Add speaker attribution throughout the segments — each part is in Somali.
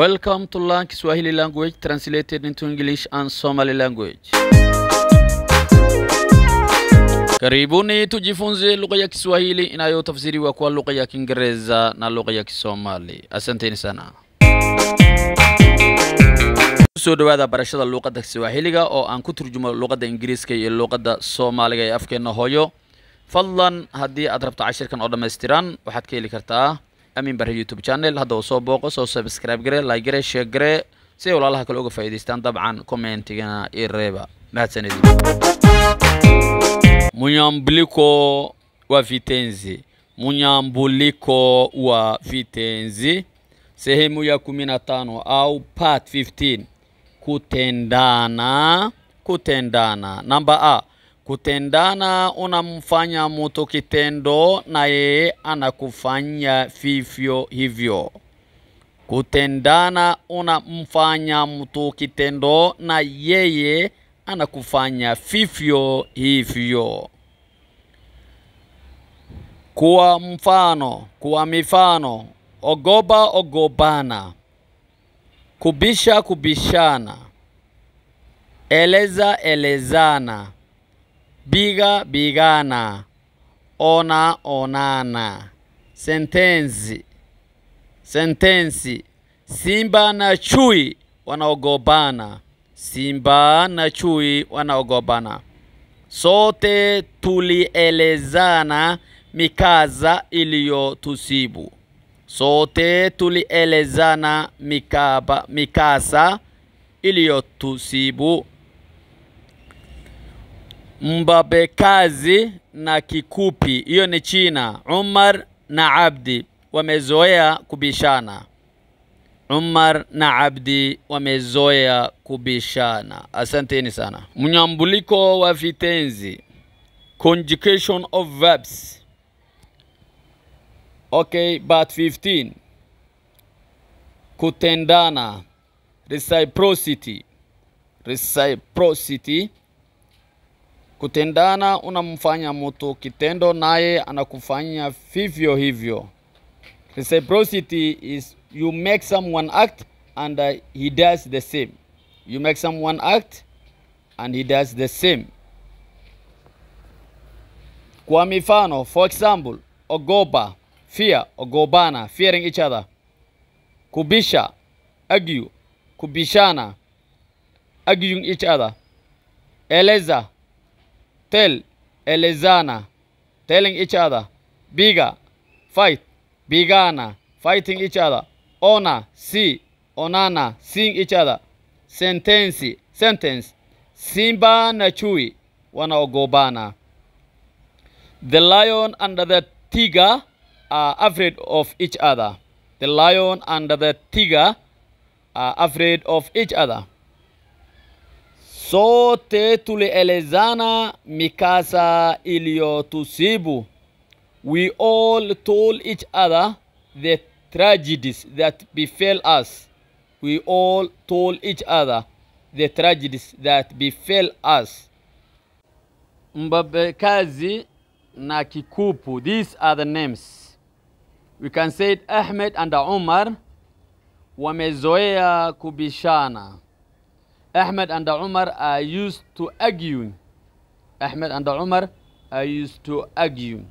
Speaker 1: Welcome to Learn Kiswahili language translated into English and Somali language. Karibuni tujifunze lugha ya Kiswahili inayotafsiriwa kwa lugha ya Kiingereza na lugha ya Kisomali. Asanteni sana. Soo dhawaada barashada luqadda Kiswahiliga oo aan ku turjumo luqadda Ingiriiska iyo luqadda Soomaaliga ee afkeenna hooyo. Fadlan haddii aad rabto cashirkan oo dhammaystiran waxaad ka heli kartaa amin bare youtube channel haddaba soo booqo soo subscribe gare laygare sheeggare si ay walaalaha kale uga faa'iidaystaan dabcan commentigana io reeba mahadsanidin munyambuliko wa vitenzi munyambuliko wa vitenzi sehemu ya kumi na tano au part 15 kutendana kutendana namba a Kutendana unamfanya mtu kitendo na yeye anakufanya vivyo hivyo. Kutendana unamfanya mtu kitendo na yeye anakufanya vivyo hivyo. Kuwa mfano, kuwa mifano, ogoba ogobana, kubisha kubishana, eleza elezana Biga bigana. Ona onana. Sentensi. Sentensi. Simba na chui wanaogobana. Simba na chui wanaogobana. Sote tulielezana mikaza iliyotusibu. Sote tulielezana mikaba mikasa iliyotusibu. Mbabekazi na Kikupi, hiyo ni China. Umar na Abdi wamezoea kubishana. Umar na Abdi wamezoea kubishana. Asanteni sana. Mnyambuliko wa vitenzi, conjugation of verbs. Okay, but 15 kutendana, reciprocity, reciprocity Kutendana unamfanya mtu kitendo, naye anakufanya vivyo hivyo. Reciprocity is you make someone act and uh, he does the same. You make someone act and he does the same. Kwa mifano, for example, ogopa, fear, ogobana, fearing each other. Kubisha, argue, kubishana, arguing each other. Eleza, tell elezana telling each other biga fight bigana fighting each other ona see onana seeing each other sentence sentence simba na chui wanaogobana the lion and the tiger are afraid of each other the lion and the tiger are afraid of each other Sote tulielezana mikasa iliyotusibu. We all told each other the tragedies that befell us. We all told each other the tragedies that befell us. Mbabekazi na Kikupu, these are the names. We can say it. Ahmed and Omar. wamezoea kubishana. Ahmed and Umar are used to arguing. Ahmed and Umar are used to arguing.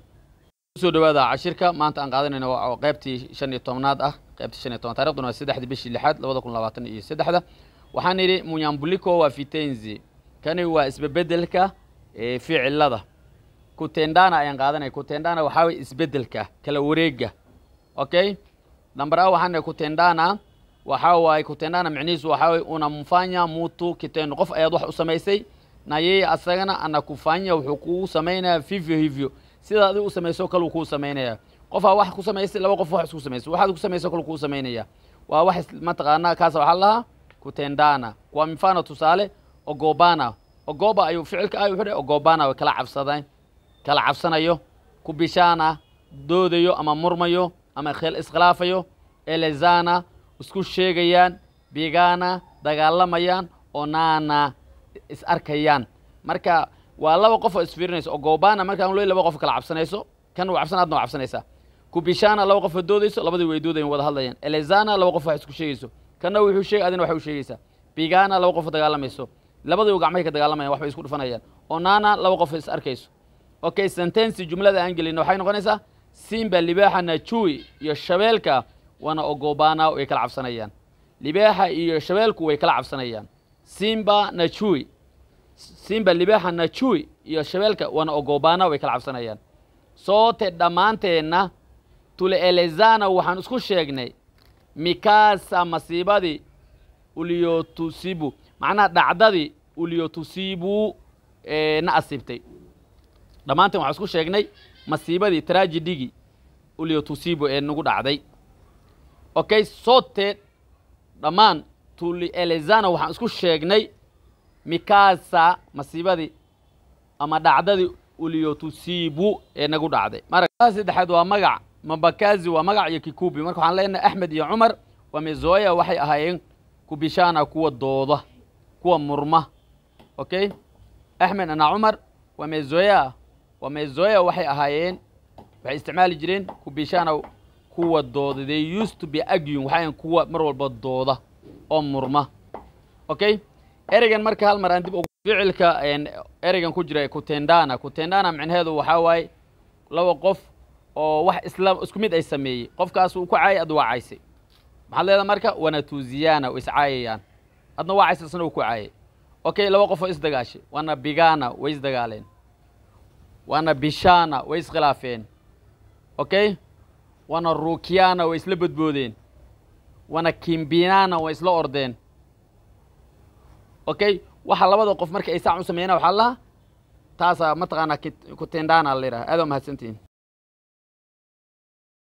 Speaker 1: soo dhawaada cashirka maanta aan qaadanayna waa qaybtii shan iyo tobnaad ah qaybtii shan iyo tobnaad taariikhduna waa saddexdii bishii lixaad labada kun labaatan iyo saddexda waxaan yidhi munyambuliko waa fitenzi kani waa isbebedelka ficilada kutendana ayaan qaadanaya kutendana waxaa waye isbedelka kala wareega okay number a waxaan kutendana waxa waaye kutendana micnihiisu waxaa waye unamfanya mutu kitendo qof ayaad wax u samaysay na yeye asagana anakufanya wuxuu kuu samaynayaa vivyo hivyo sida adigu u samayso kale kuu samaynayaa qofaa wax ku samaysay laba qof wax isku samaysay waxaad ku samaysay kale kuu samaynaya waa wax mataqaanaa kaasa waxaa lahaa kutendana kuwa mifano tusaale ogobana ogoba ayuu ficilka ah wuxuu dhe ogobana way kala cabsadeen kala cabsanayo kubishaana doodayo ama murmayo ama iskhilaafayo elezana isku sheegayaan bigaana dagaalamayaan oo naana is arkayaan marka waa laba qof oo isfiirinayso oo goobaana marka lo laba qof kala cabsanayso kan uu cabsan adna waa cabsanaysaa kubishaana laba qof doodayso labadii way doodayan wada hadlayaan elezana laba qof wax isku sheegayso kanna wuxuu sheegay adina waxay u sheegaysaa bigaana laba qof dagaalamayso labadii u gacmahay ka dagaalamayan waxbay isku dhufanayaan oo naana laba qof is arkayso okay sentensi jumlada aan gelina waxay noqonaysaa simba libaaxa najui iyo shabeelka waana ogobaana way kala cabsanayaan libaaxa iyo shabeelku way kala cabsanayaan simba najui simba libaaxa najui iyo shabeelka waana ogobaana way kala cabsanayaan soote dhammaanteenna tuleelezana waxaan isku sheegnay mikaasa masiibadii uliyotusibu macnaha dhacdadii ulyotusibu na asiibtay dhammaanteen waxaan isku sheegnay masiibadii traajidigii uliyotusibu ee nagu dhacday okay sote dhammaan tuli elezano waxaan isku sheegnay mikasa masiibadii ama dhacdadii uliyotusiibu ee nagu dhacday markaa saddexaad waa magac mabakazi waa magac iyo kikubi marka waxaan leenahay axmed iyo cumar wa mezoya waxay ahaayeen kubishana kuwa dooda kuwa murma okay axmed anaa cumar waa mezoya waa mezoya waxay ahaayeen waxay isticmaali jireen kubishana kuwa dooda they used to be arguing waxay kuwa mar walba dooda oo murma okay ereygan marka hal mar aan dib ficilka ereygan ku jira kutendana kutendana micnaheedu waxaa waaye laba qof oo wax isla isku mid ay sameeyey qofkaas uu ku caayay ad waa caysay maxaad leedaha marka wanatuuziyaana way iscaayayaan adna waa caysay isna uu ku caayay okay laba qof oo isdagaashay wana bigaana way isdagaaleen wana bishaana way iskhilaafeen okay wana ruukiyaana way isla badboodeen wana kimbiinaana way isla ordeen okay waxaa labada qof marka ay saac u sameeyana waxaa lahaa taasaa mataqaanaa kutendhaana la yidhaha aada waa